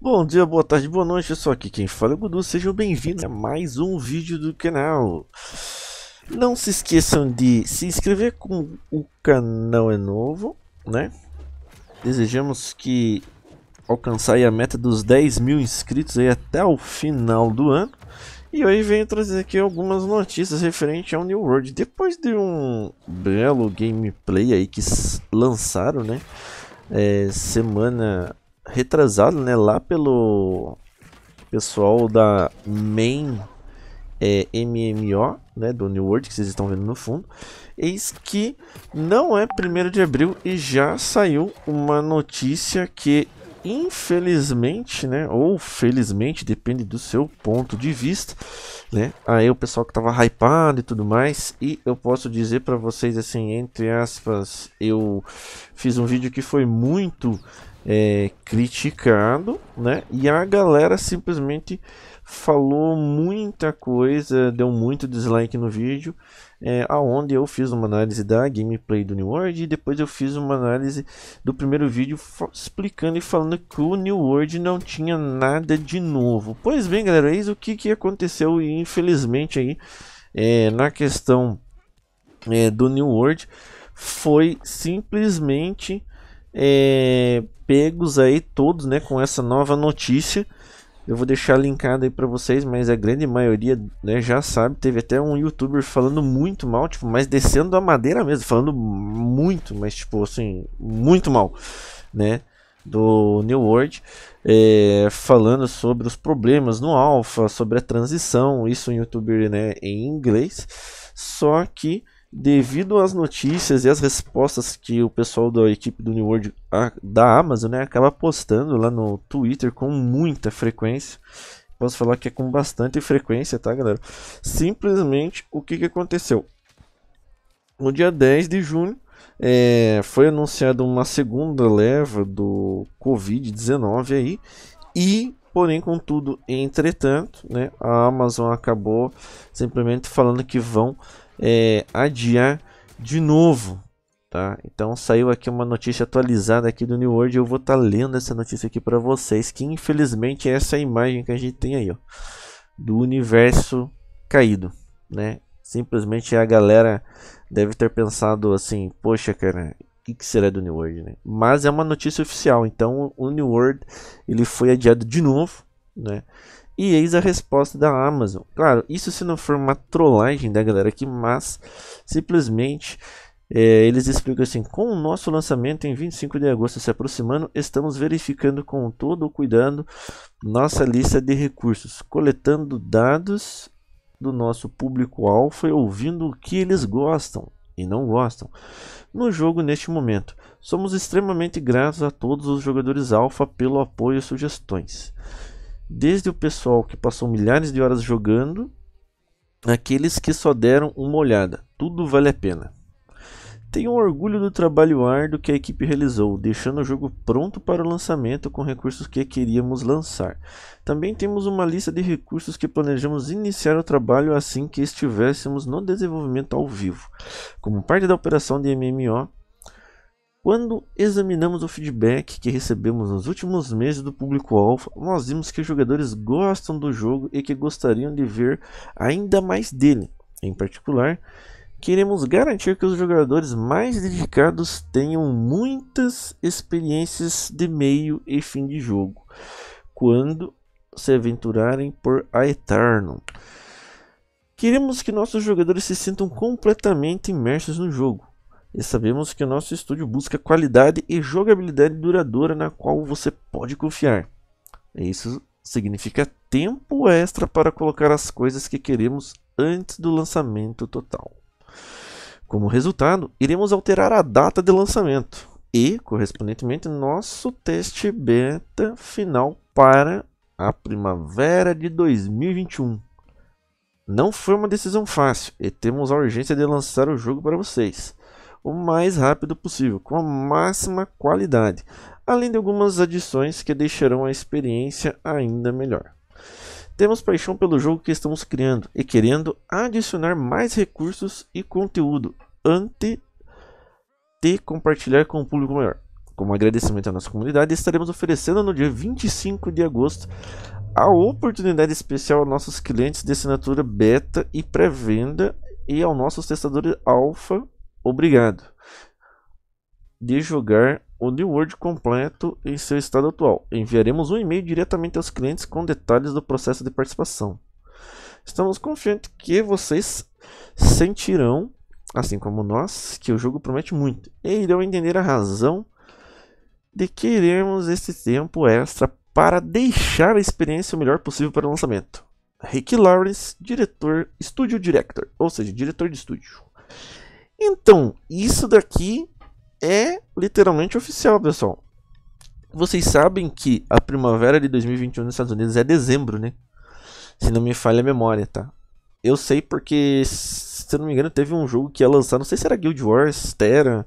Bom dia, boa tarde, boa noite, sou Aqui quem fala é o Gudu. Sejam bem-vindos a mais um vídeo do canal. Não se esqueçam de se inscrever como o canal é novo, né? Desejamos que alcançar a meta dos 10 mil inscritos aí até o final do ano. E hoje venho trazer aqui algumas notícias referente ao New World. Depois de um belo gameplay aí que lançaram, né? É, semana retrasado, né, lá pelo pessoal da Main é, MMO, né, do New World, que vocês estão vendo no fundo, eis que não é 1 de abril e já saiu uma notícia que infelizmente, né, ou felizmente, depende do seu ponto de vista, né? Aí o pessoal que tava hypado e tudo mais, e eu posso dizer para vocês assim, entre aspas, eu fiz um vídeo que foi muito é, criticado, né? E a galera simplesmente falou muita coisa, deu muito dislike no vídeo, é, aonde eu fiz uma análise da gameplay do New World e depois eu fiz uma análise do primeiro vídeo explicando e falando que o New World não tinha nada de novo. Pois bem, galera, eis o que, que aconteceu e infelizmente aí é, na questão é, do New World foi simplesmente é, pegos aí todos, né, com essa nova notícia. Eu vou deixar linkado aí para vocês, mas a grande maioria, né, já sabe. Teve até um youtuber falando muito mal, tipo, mas descendo a madeira mesmo, falando muito, mas tipo assim, muito mal, né, do New World, é, falando sobre os problemas no Alpha, sobre a transição, isso um youtuber, né, em inglês. Só que devido às notícias e às respostas que o pessoal da equipe do New World a, da Amazon né, acaba postando lá no Twitter com muita frequência. Posso falar que é com bastante frequência, tá, galera? Simplesmente o que, que aconteceu? No dia 10 de junho é, foi anunciada uma segunda leva do Covid-19 aí e Porém, contudo, entretanto, né, a Amazon acabou simplesmente falando que vão é, adiar de novo. Tá? Então saiu aqui uma notícia atualizada aqui do New World, eu vou estar tá lendo essa notícia aqui para vocês, que infelizmente é essa imagem que a gente tem aí, ó, do universo caído, né? Simplesmente a galera deve ter pensado assim, poxa, cara, o que, que, será do New World, né? Mas é uma notícia oficial, então o New World ele foi adiado de novo, né? E eis a resposta da Amazon. Claro, isso se não for uma trollagem da galera aqui, mas simplesmente é, eles explicam assim: com o nosso lançamento em 25 de agosto se aproximando, estamos verificando com todo o cuidado nossa lista de recursos, coletando dados do nosso público-alvo e ouvindo o que eles gostam e não gostam no jogo neste momento. Somos extremamente gratos a todos os jogadores alfa pelo apoio e sugestões desde o pessoal que passou milhares de horas jogando, aqueles que só deram uma olhada. Tudo vale a pena. Tenho orgulho do trabalho árduo que a equipe realizou, deixando o jogo pronto para o lançamento com recursos que queríamos lançar. Também temos uma lista de recursos que planejamos iniciar o trabalho assim que estivéssemos no desenvolvimento ao vivo. Como parte da operação de MMO, quando examinamos o feedback que recebemos nos últimos meses do público-alvo, nós vimos que os jogadores gostam do jogo e que gostariam de ver ainda mais dele. Em particular, queremos garantir que os jogadores mais dedicados tenham muitas experiências de meio e fim de jogo, quando se aventurarem por Aeternum. Queremos que nossos jogadores se sintam completamente imersos no jogo e sabemos que o nosso estúdio busca qualidade e jogabilidade duradoura na qual você pode confiar. Isso significa tempo extra para colocar as coisas que queremos antes do lançamento total. Como resultado, iremos alterar a data de lançamento e, correspondentemente, nosso teste beta final para a primavera de 2021. Não foi uma decisão fácil e temos a urgência de lançar o jogo para vocês o mais rápido possível, com a máxima qualidade, além de algumas adições que deixarão a experiência ainda melhor. Temos paixão pelo jogo que estamos criando e querendo adicionar mais recursos e conteúdo antes de compartilhar com o público maior. Como agradecimento à nossa comunidade, estaremos oferecendo no dia 25 de agosto a oportunidade especial aos nossos clientes de assinatura beta e pré-venda e aos nossos testadores alfa obrigado de jogar o New World completo em seu estado atual. Enviaremos um e-mail diretamente aos clientes com detalhes do processo de participação. Estamos confiantes que vocês sentirão, assim como nós, que o jogo promete muito e irão entender a razão de querermos esse tempo extra para deixar a experiência o melhor possível para o lançamento. Rick Lawrence, diretor, estúdio director, ou seja, diretor de estúdio. Então, isso daqui é literalmente oficial, pessoal. Vocês sabem que a primavera de 2021 nos Estados Unidos é dezembro, né? Se não me falha a memória, tá? Eu sei porque, se eu não me engano, teve um jogo que ia lançar, não sei se era Guild Wars, Terra,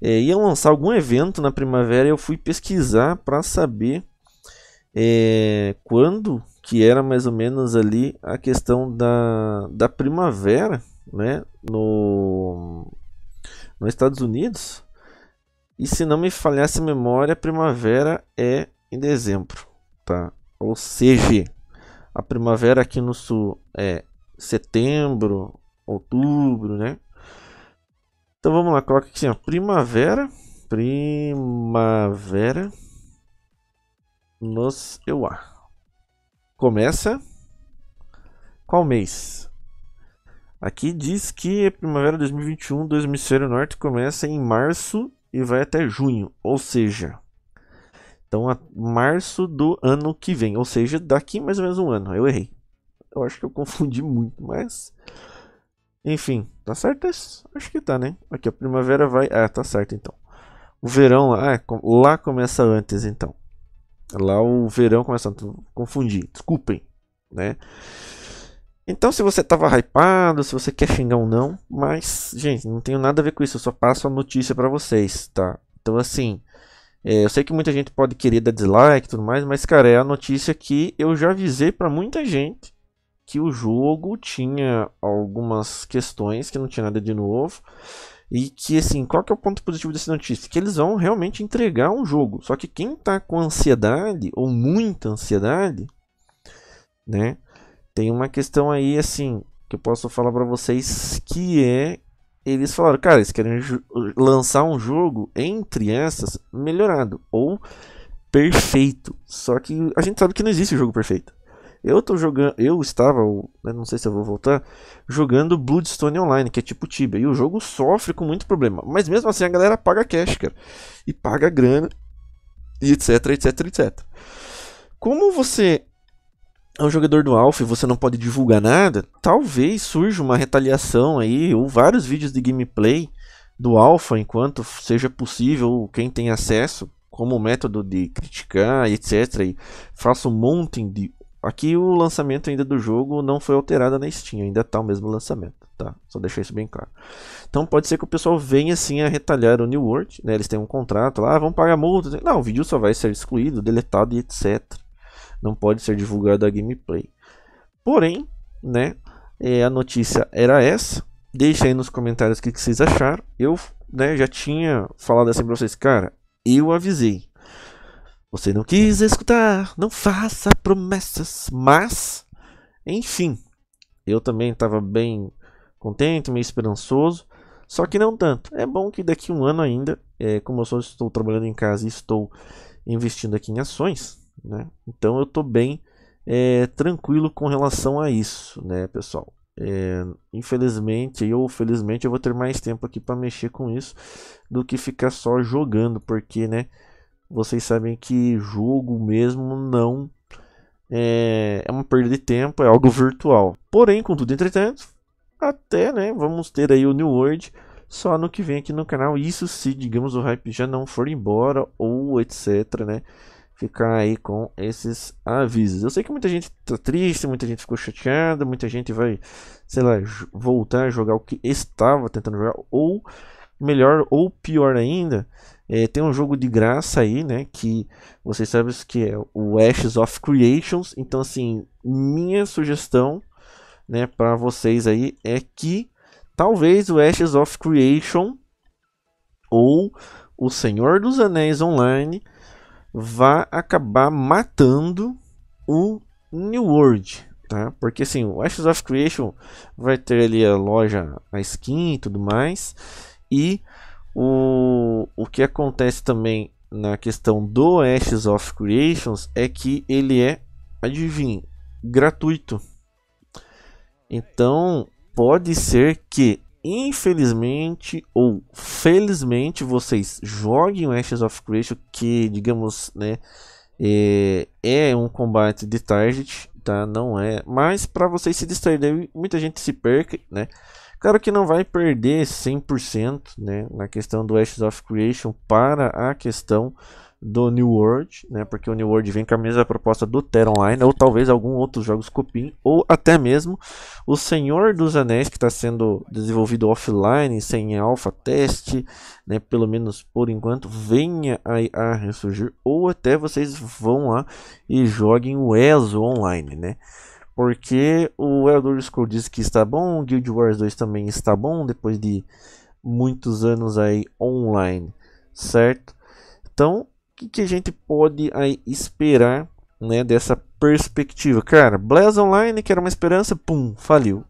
é, ia lançar algum evento na primavera e eu fui pesquisar para saber é, quando que era mais ou menos ali a questão da, da primavera né, no, nos Estados Unidos. E se não me falhasse a memória, a primavera é em dezembro, tá? Ou seja, a primavera aqui no sul é setembro, outubro, né? Então vamos lá, coloca aqui assim, ó, primavera, primavera nos EUA. Começa qual mês? Aqui diz que a é primavera 2021 do hemisfério norte começa em março e vai até junho, ou seja, então a março do ano que vem, ou seja, daqui mais ou menos um ano. Eu errei. Eu acho que eu confundi muito, mas enfim, tá certo? isso? Acho que tá, né? Aqui a primavera vai, ah, tá certo então. O verão lá, ah, lá começa antes então. Lá o verão começa, confundi, desculpem, né? Então, se você estava hypado, se você quer xingar ou não, mas, gente, não tenho nada a ver com isso, eu só passo a notícia para vocês, tá? Então, assim, é, eu sei que muita gente pode querer dar dislike e tudo mais, mas, cara, é a notícia que eu já avisei para muita gente que o jogo tinha algumas questões que não tinha nada de novo. E que assim, qual que é o ponto positivo dessa notícia? Que eles vão realmente entregar um jogo. Só que quem tá com ansiedade ou muita ansiedade, né? Tem uma questão aí, assim, que eu posso falar para vocês, que é... Eles falaram, cara, eles querem lançar um jogo, entre essas, melhorado. Ou perfeito. Só que a gente sabe que não existe jogo perfeito. Eu tô jogando, eu estava, né, não sei se eu vou voltar, jogando Bloodstone Online, que é tipo Tibia, e o jogo sofre com muito problema. Mas mesmo assim a galera paga cash, cara, e paga grana, e etc, etc, etc. Como você é um jogador do Alpha e você não pode divulgar nada, talvez surja uma retaliação aí, ou vários vídeos de gameplay do Alpha, enquanto seja possível, quem tem acesso, como método de criticar, etc. E faça um monte de. Aqui o lançamento ainda do jogo não foi alterado na Steam, ainda tá o mesmo lançamento, tá? Só deixar isso bem claro. Então pode ser que o pessoal venha assim a retalhar o New World, né? Eles têm um contrato lá, ah, vão pagar multa. Não, o vídeo só vai ser excluído, deletado e etc não pode ser divulgada a gameplay. Porém, né, é, a notícia era essa. Deixa aí nos comentários o que, que vocês acharam. Eu né, já tinha falado assim pra vocês, cara, eu avisei. Você não quis escutar, não faça promessas. Mas, enfim, eu também estava bem contente, meio esperançoso. Só que não tanto. É bom que daqui a um ano ainda, é, como eu só estou trabalhando em casa e estou investindo aqui em ações, né? Então eu estou bem é, tranquilo com relação a isso, né, pessoal? É, infelizmente ou felizmente eu vou ter mais tempo aqui para mexer com isso do que ficar só jogando, porque, né? Vocês sabem que jogo mesmo não é, é uma perda de tempo, é algo virtual. Porém, contudo, entretanto, até, né? Vamos ter aí o New World só no que vem aqui no canal. Isso se, digamos, o hype já não for embora ou etc, né? ficar aí com esses avisos. Eu sei que muita gente tá triste, muita gente ficou chateada, muita gente vai, sei lá, voltar a jogar o que estava tentando jogar, ou melhor, ou pior ainda, é, tem um jogo de graça aí, né? Que vocês sabem que é o Ashes of Creations. Então, assim, minha sugestão, né, para vocês aí é que talvez o Ashes of Creation ou o Senhor dos Anéis Online vai acabar matando o New World, tá? Porque assim, o Ashes of Creation vai ter ali a loja, a skin e tudo mais. E o, o que acontece também na questão do Ashes of Creations é que ele é, adivinha, gratuito. Então, pode ser que infelizmente ou felizmente vocês joguem o Ashes of Creation, que digamos, né, é, é um combate de target, tá? Não é, mas para vocês se distraírem, muita gente se perca, né? Claro que não vai perder 100%, né, na questão do Ashes of Creation para a questão do New World, né? Porque o New World vem com a mesma proposta do Terra Online, ou talvez algum outro jogo copim, ou até mesmo o Senhor dos Anéis, que está sendo desenvolvido offline, sem alpha teste, né? Pelo menos por enquanto, venha a, a ressurgir, ou até vocês vão lá e joguem o ESO online, né? Porque o Elder Scrolls diz que está bom, Guild Wars 2 também está bom, depois de muitos anos aí online, certo? Então, que, que a gente pode aí esperar né, dessa perspectiva? Cara, Blaze Online, que era uma esperança, pum, faliu.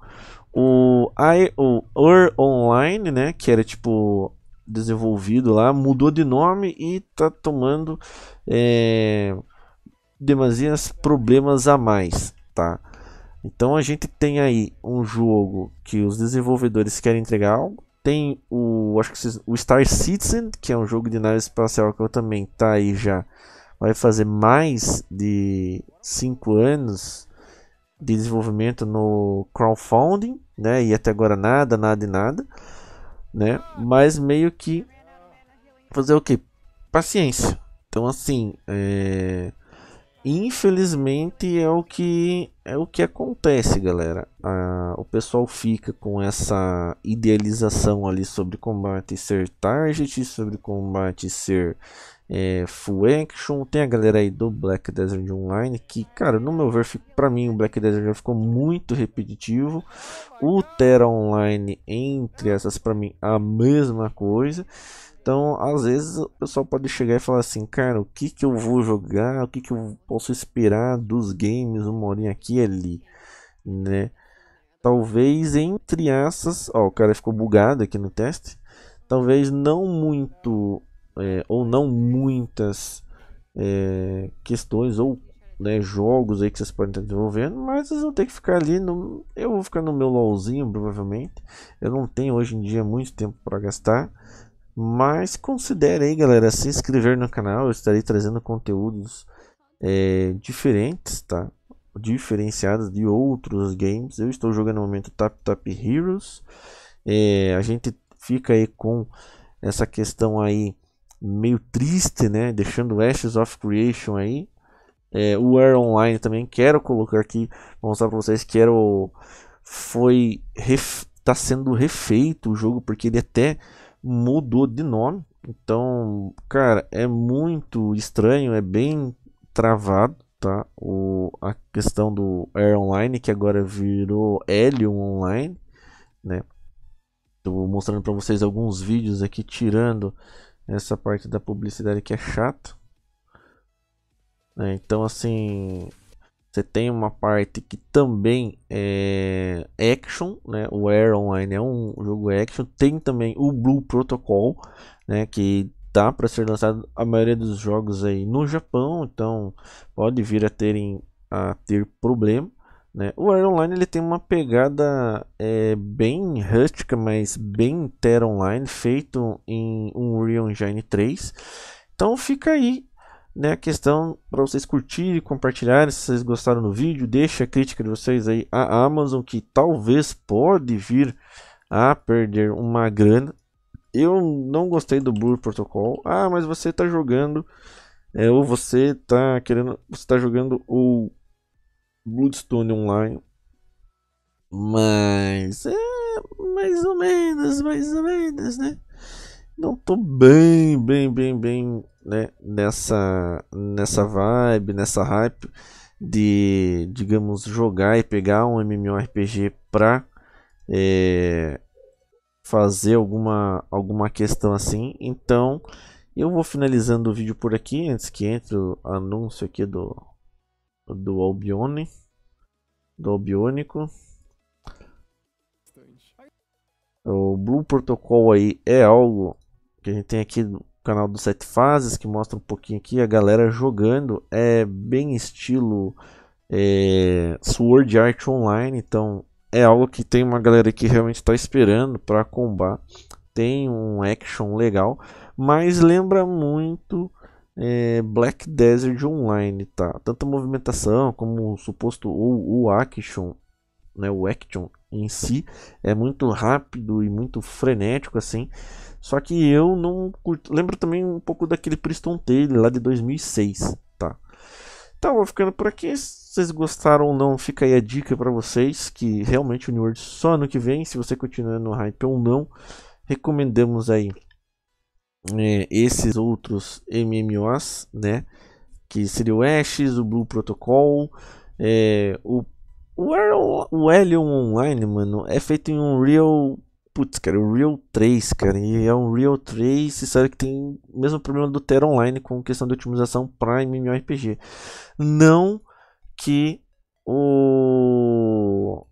O, o Ur Online, né, que era tipo desenvolvido lá, mudou de nome e tá tomando é, demasiados problemas a mais, tá? Então a gente tem aí um jogo que os desenvolvedores querem entregar algo, tem o, acho que o Star Citizen, que é um jogo de nave espacial que eu também tá aí já. Vai fazer mais de 5 anos de desenvolvimento no crowdfunding, né? E até agora nada, nada e nada, né? Mas meio que fazer o que? Paciência. Então assim, é... infelizmente é o que é o que acontece, galera. Ah, o pessoal fica com essa idealização ali sobre combate ser target, sobre combate ser é, full action. Tem a galera aí do Black Desert Online que, cara, no meu ver, para mim o Black Desert já ficou muito repetitivo. O Terra Online entre essas para mim a mesma coisa. Então, às vezes o pessoal pode chegar e falar assim, cara, o que que eu vou jogar, o que que eu posso esperar dos games, uma horinha aqui e ali, né? Talvez entre essas, ó, o cara ficou bugado aqui no teste. Talvez não muito é, ou não muitas é, questões ou né, jogos aí que vocês podem estar desenvolvendo, mas vocês vão ter que ficar ali no, eu vou ficar no meu LOLzinho provavelmente. Eu não tenho hoje em dia muito tempo para gastar, mas considere aí, galera, se inscrever no canal. Eu estarei trazendo conteúdos é, diferentes, tá? Diferenciados de outros games. Eu estou jogando no momento Tap Tap Heroes. É, a gente fica aí com essa questão aí meio triste, né? Deixando Ashes of Creation aí. É, o Air Online também quero colocar aqui, mostrar para vocês que era o, foi está ref, tá sendo refeito o jogo porque ele até mudou de nome. Então, cara, é muito estranho, é bem travado, tá? O, a questão do Air Online, que agora virou Helium Online, né? Estou mostrando para vocês alguns vídeos aqui, tirando essa parte da publicidade que é chata. É, então, assim, você tem uma parte que também é action, né? O Air Online é um jogo action. Tem também o Blue Protocol, né? Que tá para ser lançado a maioria dos jogos aí no Japão, então pode vir a terem a ter problema. Né? O Air Online ele tem uma pegada é, bem rústica, mas bem Terra Online, feito em Unreal Engine 3. Então fica aí né, a questão para vocês curtirem, compartilharem, se vocês gostaram do vídeo, deixa a crítica de vocês aí à Amazon que talvez pode vir a perder uma grana. Eu não gostei do Blur Protocol. Ah, mas você está jogando é, ou você está querendo, você está jogando o Bloodstone online. Mas é mais ou menos, mais ou menos, né? Não tô bem, bem, bem, bem né, nessa, nessa vibe, nessa hype de, digamos, jogar e pegar um MMORPG para é, fazer alguma, alguma questão assim. Então, eu vou finalizando o vídeo por aqui, antes que entre o anúncio aqui do, do Albione, do Albionico. O Blue Protocol aí é algo que a gente tem aqui canal do Sete Fases, que mostra um pouquinho aqui a galera jogando. É bem estilo é, Sword Art Online, então é algo que tem uma galera que realmente está esperando para combar. Tem um action legal, mas lembra muito é, Black Desert Online, tá? Tanto a movimentação como o suposto ou o action, né? O action em si é muito rápido e muito frenético assim. Só que eu não curto. Lembro também um pouco daquele Priston Taylor lá de 2006, tá? Então, vou ficando por aqui. Se vocês gostaram ou não, fica aí a dica para vocês que realmente o New World só ano que vem, se você continuar no hype ou não. Recomendamos aí é, esses outros MMOs, né? Que seria o Ashes, o Blue Protocol, é, o o Helion Online, mano, é feito em um Real Putz, cara, o Real 3, cara, e é um Real 3, e sabe que tem o mesmo problema do Terra Online com questão de otimização para MMORPG. Não que o.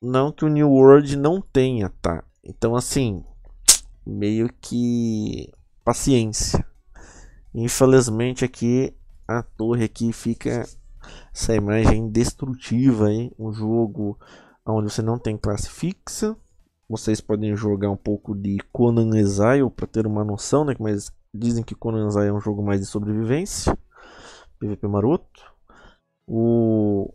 Não que o New World não tenha, tá? Então, assim, meio que. paciência. Infelizmente, aqui a torre aqui fica essa imagem destrutiva hein? um jogo onde você não tem classe fixa. Vocês podem jogar um pouco de Conan Exile para ter uma noção, né? Mas dizem que Conan Exile é um jogo mais de sobrevivência, PVP maroto. O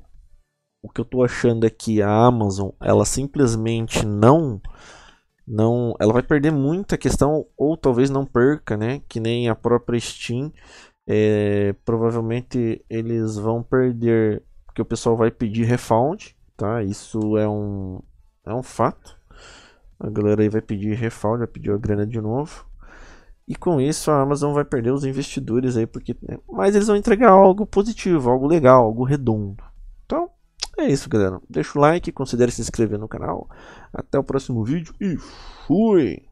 o que eu estou achando é que a Amazon, ela simplesmente não não, ela vai perder muita questão ou talvez não perca, né? Que nem a própria Steam, é, provavelmente eles vão perder, porque o pessoal vai pedir refund, tá? Isso é um é um fato. A galera aí vai pedir refund, vai pedir a grana de novo. E com isso a Amazon vai perder os investidores aí, porque. Né, mas eles vão entregar algo positivo, algo legal, algo redondo. Então, é isso, galera. Deixa o like, considere se inscrever no canal. Até o próximo vídeo e fui!